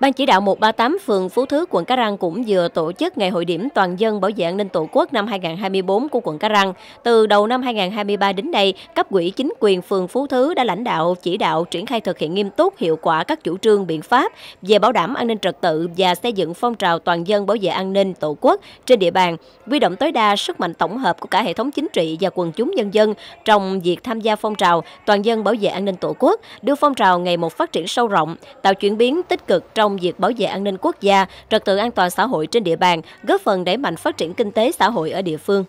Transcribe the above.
Ban chỉ đạo 138 phường Phú Thứ, quận Cá Răng cũng vừa tổ chức ngày hội điểm toàn dân bảo vệ an ninh Tổ quốc năm 2024 của quận Cá Răng. Từ đầu năm 2023 đến nay, cấp ủy chính quyền phường Phú Thứ đã lãnh đạo chỉ đạo triển khai thực hiện nghiêm túc hiệu quả các chủ trương biện pháp về bảo đảm an ninh trật tự và xây dựng phong trào toàn dân bảo vệ an ninh Tổ quốc trên địa bàn, huy động tối đa sức mạnh tổng hợp của cả hệ thống chính trị và quần chúng nhân dân trong việc tham gia phong trào toàn dân bảo vệ an ninh Tổ quốc, đưa phong trào ngày một phát triển sâu rộng, tạo chuyển biến tích cực trong trong việc bảo vệ an ninh quốc gia, trật tự an toàn xã hội trên địa bàn, góp phần đẩy mạnh phát triển kinh tế xã hội ở địa phương.